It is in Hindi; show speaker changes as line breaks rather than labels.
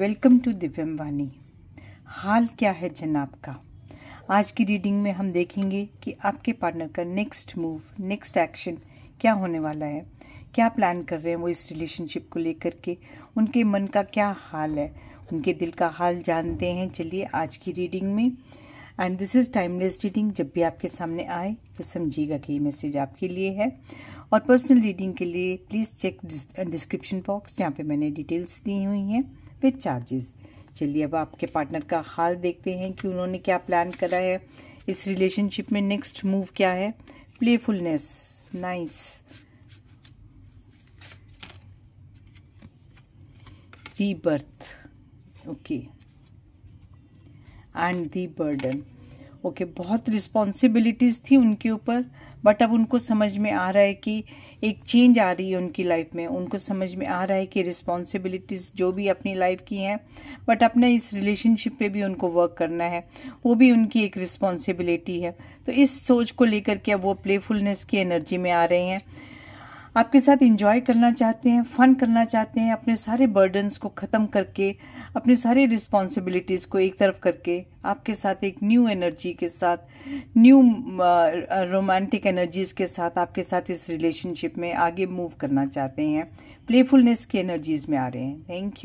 वेलकम टू दिव्यम वाणी हाल क्या है जनाब का आज की रीडिंग में हम देखेंगे कि आपके पार्टनर का नेक्स्ट मूव नेक्स्ट एक्शन क्या होने वाला है क्या प्लान कर रहे हैं वो इस रिलेशनशिप को लेकर के उनके मन का क्या हाल है उनके दिल का हाल जानते हैं चलिए आज की रीडिंग में and this is timeless reading जब भी आपके सामने आए तो समझिएगा कि ये मैसेज आपके लिए है और पर्सनल रीडिंग के लिए प्लीज़ चेक डिस्क्रिप्शन बॉक्स जहाँ पे मैंने डिटेल्स दी हुई हैं विद चार्जेस चलिए अब आपके पार्टनर का हाल देखते हैं कि उन्होंने क्या प्लान करा है इस रिलेशनशिप में नेक्स्ट मूव क्या है playfulness nice rebirth okay and the burden okay okay, बहुत रिस्पॉन्सिबिलिटीज़ थी उनके ऊपर बट अब उनको समझ में आ रहा है कि एक चेंज आ रही है उनकी लाइफ में उनको समझ में आ रहा है कि रिस्पॉन्सिबिलिटीज़ जो भी अपनी लाइफ की हैं बट अपना इस रिलेशनशिप पे भी उनको वर्क करना है वो भी उनकी एक रिस्पॉन्सिबिलिटी है तो इस सोच को लेकर के अब वो प्लेफुलनेस की एनर्जी में आ रहे हैं आपके साथ इंजॉय करना चाहते हैं फन करना चाहते हैं अपने सारे बर्डन्स को ख़त्म करके अपने सारी रिस्पॉन्सिबिलिटीज़ को एक तरफ करके आपके साथ एक न्यू एनर्जी के साथ न्यू रोमांटिक एनर्जीज़ के साथ आपके साथ इस रिलेशनशिप में आगे मूव करना चाहते हैं प्लेफुलनेस की एनर्जीज़ में आ रहे हैं थैंक यू